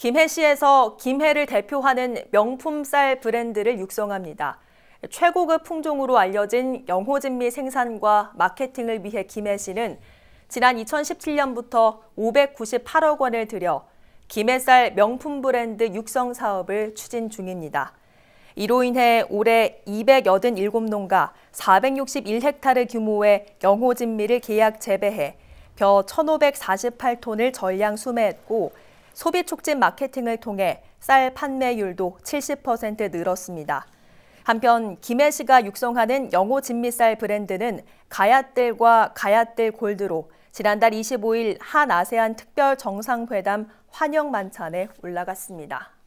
김해시에서 김해를 대표하는 명품 쌀 브랜드를 육성합니다. 최고급 품종으로 알려진 영호진미 생산과 마케팅을 위해 김해시는 지난 2017년부터 598억 원을 들여 김해쌀 명품 브랜드 육성 사업을 추진 중입니다. 이로 인해 올해 287농가 461헥타르 규모의 영호진미를 계약 재배해 벼 1,548톤을 전량 수매했고 소비 촉진 마케팅을 통해 쌀 판매율도 70% 늘었습니다. 한편 김해시가 육성하는 영호 진미쌀 브랜드는 가야뜰과 가야뜰 골드로 지난달 25일 한 아세안 특별 정상회담 환영 만찬에 올라갔습니다.